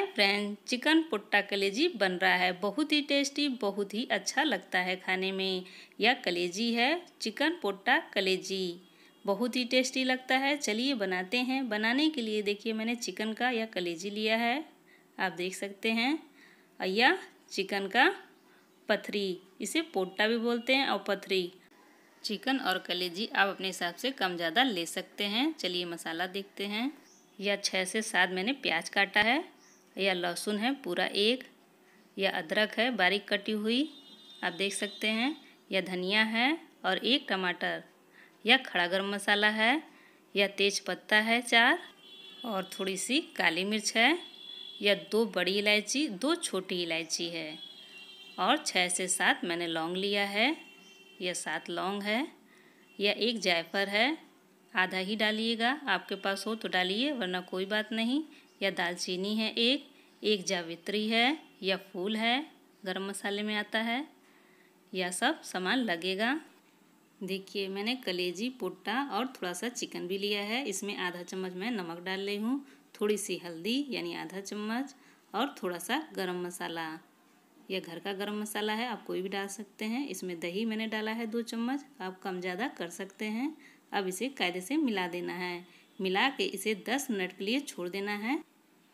hi friend chicken पुट्टा कलेजी बन रहा है बहुत ही टेस्टी बहुत ही अच्छा लगता है खाने में यह कलेजी है चिकन पुट्टा कलेजी बहुत ही टेस्टी लगता है चलिए बनाते हैं बनाने के लिए देखिए मैंने चिकन का यह कलेजी लिया है आप देख सकते हैं और यह चिकन का पथरी इसे पोट्टा भी बोलते हैं और पथरी चिकन और कलेजी आप अपने हिसाब से कम ज़्यादा ले सकते हैं चलिए मसाला देखते हैं या छः से सात मैंने प्याज काटा है या लहसुन है पूरा एक या अदरक है बारीक कटी हुई आप देख सकते हैं या धनिया है और एक टमाटर या खड़ा गर्म मसाला है या तेज पत्ता है चार और थोड़ी सी काली मिर्च है या दो बड़ी इलायची दो छोटी इलायची है और छः से सात मैंने लौंग लिया है या सात लौंग है या एक जायफर है आधा ही डालिएगा आपके पास हो तो डालिए वरना कोई बात नहीं या दालचीनी है एक एक जावित्री है या फूल है गरम मसाले में आता है यह सब सामान लगेगा देखिए मैंने कलेजी पुट्टा और थोड़ा सा चिकन भी लिया है इसमें आधा चम्मच मैं नमक डाल रही हूँ थोड़ी सी हल्दी यानी आधा चम्मच और थोड़ा सा गरम मसाला यह घर का गरम मसाला है आप कोई भी डाल सकते हैं इसमें दही मैंने डाला है दो चम्मच आप कम ज़्यादा कर सकते हैं अब इसे कायदे से मिला देना है मिला के इसे दस मिनट के लिए छोड़ देना है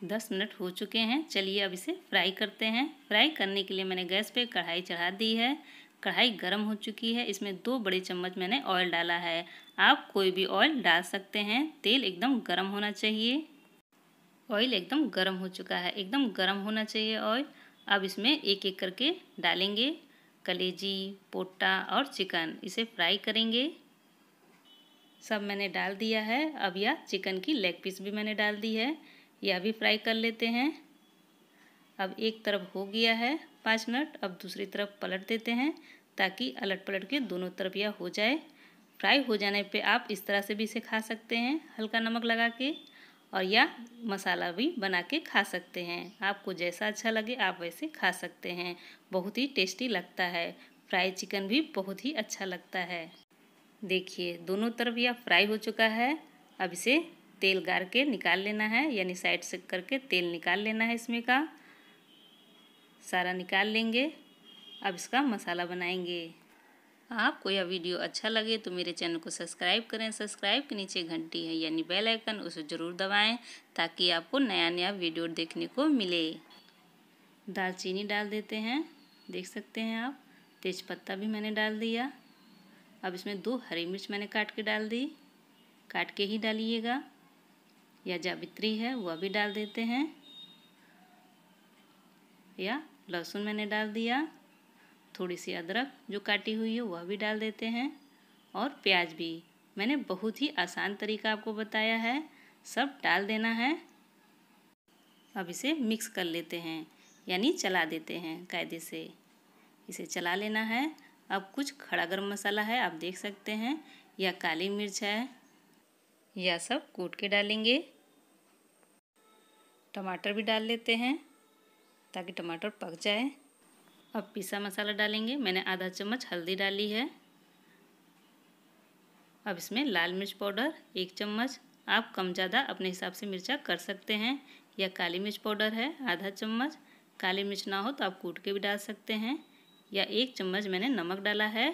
दस मिनट हो चुके हैं चलिए अब इसे फ्राई करते हैं फ्राई करने के लिए मैंने गैस पे कढ़ाई चढ़ा दी है कढ़ाई गर्म हो चुकी है इसमें दो बड़े चम्मच मैंने ऑयल डाला है आप कोई भी ऑयल डाल सकते हैं तेल एकदम गर्म होना चाहिए ऑयल एकदम गर्म हो चुका है एकदम गर्म होना चाहिए ऑयल अब इसमें एक एक करके डालेंगे कलेजी पोटा और चिकन इसे फ्राई करेंगे सब मैंने डाल दिया है अब यह चिकन की लेग पीस भी मैंने डाल दी है यह भी फ्राई कर लेते हैं अब एक तरफ हो गया है पाँच मिनट अब दूसरी तरफ पलट देते हैं ताकि अलट पलट के दोनों तरफ यह हो जाए फ्राई हो जाने पे आप इस तरह से भी इसे खा सकते हैं हल्का नमक लगा के और या मसाला भी बना के खा सकते हैं आपको जैसा अच्छा लगे आप वैसे खा सकते हैं बहुत ही टेस्टी लगता है फ्राई चिकन भी बहुत ही अच्छा लगता है देखिए दोनों तरफ यह फ्राई हो चुका है अब इसे तेल गार के निकाल लेना है यानी साइड से करके तेल निकाल लेना है इसमें का सारा निकाल लेंगे अब इसका मसाला बनाएंगे आपको यह वीडियो अच्छा लगे तो मेरे चैनल को सब्सक्राइब करें सब्सक्राइब के नीचे घंटी है यानी बेल आइकन उसे ज़रूर दबाएं ताकि आपको नया नया वीडियो देखने को मिले दालचीनी डाल देते हैं देख सकते हैं आप तेज़पत्ता भी मैंने डाल दिया अब इसमें दो हरी मिर्च मैंने काट के डाल दी काट के ही डालिएगा या जावित्री है वह भी डाल देते हैं या लहसुन मैंने डाल दिया थोड़ी सी अदरक जो काटी हुई है वह भी डाल देते हैं और प्याज भी मैंने बहुत ही आसान तरीका आपको बताया है सब डाल देना है अब इसे मिक्स कर लेते हैं यानी चला देते हैं कायदे से इसे चला लेना है अब कुछ खड़ा गर्म मसाला है आप देख सकते हैं या काली मिर्च है या सब कूट के डालेंगे टमाटर भी डाल लेते हैं ताकि टमाटर पक जाए अब पिसा मसाला डालेंगे मैंने आधा चम्मच हल्दी डाली है अब इसमें लाल मिर्च पाउडर एक चम्मच आप कम ज़्यादा अपने हिसाब से मिर्चा कर सकते हैं या काली मिर्च पाउडर है आधा चम्मच काली मिर्च ना हो तो आप कूट के भी डाल सकते हैं या एक चम्मच मैंने नमक डाला है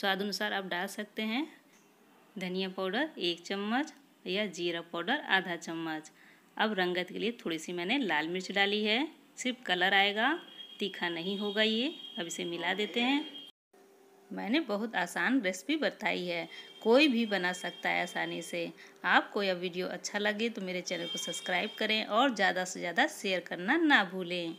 स्वाद अनुसार आप डाल सकते हैं धनिया पाउडर एक चम्मच या जीरा पाउडर आधा चम्मच अब रंगत के लिए थोड़ी सी मैंने लाल मिर्च डाली है सिर्फ कलर आएगा तीखा नहीं होगा ये अब इसे मिला देते हैं मैंने बहुत आसान रेसिपी बताई है कोई भी बना सकता है आसानी से आपको यह वीडियो अच्छा लगे तो मेरे चैनल को सब्सक्राइब करें और ज़्यादा से ज़्यादा शेयर करना ना भूलें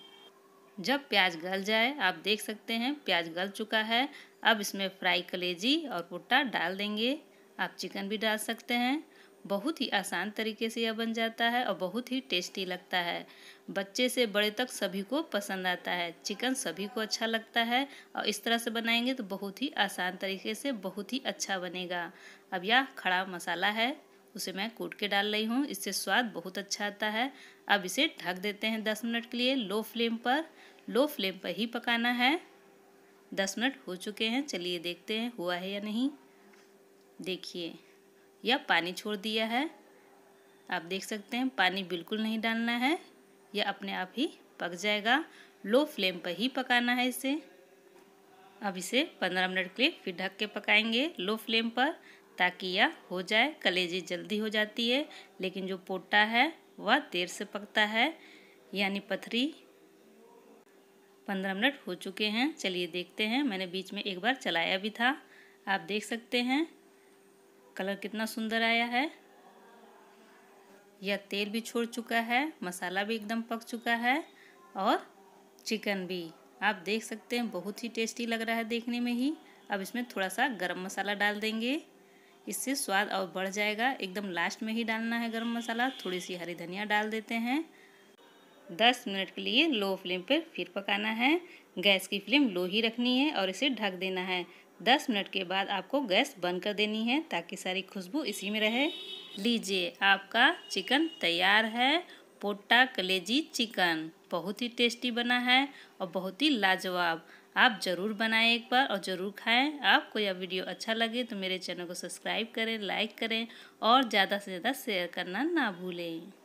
जब प्याज गल जाए आप देख सकते हैं प्याज गल चुका है अब इसमें फ्राई कलेजी और भुट्टा डाल देंगे आप चिकन भी डाल सकते हैं बहुत ही आसान तरीके से यह बन जाता है और बहुत ही टेस्टी लगता है बच्चे से बड़े तक सभी को पसंद आता है चिकन सभी को अच्छा लगता है और इस तरह से बनाएंगे तो बहुत ही आसान तरीके से बहुत ही अच्छा बनेगा अब यह खड़ा मसाला है उसे मैं कूट के डाल रही हूँ इससे स्वाद बहुत अच्छा आता है अब इसे ढक देते हैं दस मिनट के लिए लो फ्लेम पर लो फ्लेम पर ही पकाना है दस मिनट हो चुके हैं चलिए देखते हैं हुआ है या नहीं देखिए या पानी छोड़ दिया है आप देख सकते हैं पानी बिल्कुल नहीं डालना है यह अपने आप ही पक जाएगा लो फ्लेम पर ही पकाना है इसे अब इसे पंद्रह मिनट के लिए फिर ढक के पकाएंगे लो फ्लेम पर ताकि यह हो जाए कलेजी जल्दी हो जाती है लेकिन जो पोटा है वह देर से पकता है यानी पथरी पंद्रह मिनट हो चुके हैं चलिए देखते हैं मैंने बीच में एक बार चलाया भी था आप देख सकते हैं कलर कितना सुंदर आया है यह तेल भी छोड़ चुका है मसाला भी एकदम पक चुका है और चिकन भी आप देख सकते हैं बहुत ही टेस्टी लग रहा है देखने में ही अब इसमें थोड़ा सा गरम मसाला डाल देंगे इससे स्वाद और बढ़ जाएगा एकदम लास्ट में ही डालना है गरम मसाला थोड़ी सी हरी धनिया डाल देते हैं दस मिनट के लिए लो फ्लेम पर फिर पकाना है गैस की फ्लेम लो ही रखनी है और इसे ढक देना है दस मिनट के बाद आपको गैस बंद कर देनी है ताकि सारी खुशबू इसी में रहे लीजिए आपका चिकन तैयार है पोटा कलेजी चिकन बहुत ही टेस्टी बना है और बहुत ही लाजवाब आप ज़रूर बनाएं एक बार और ज़रूर खाएं आपको यह वीडियो अच्छा लगे तो मेरे चैनल को सब्सक्राइब करें लाइक करें और ज़्यादा से ज़्यादा शेयर करना ना भूलें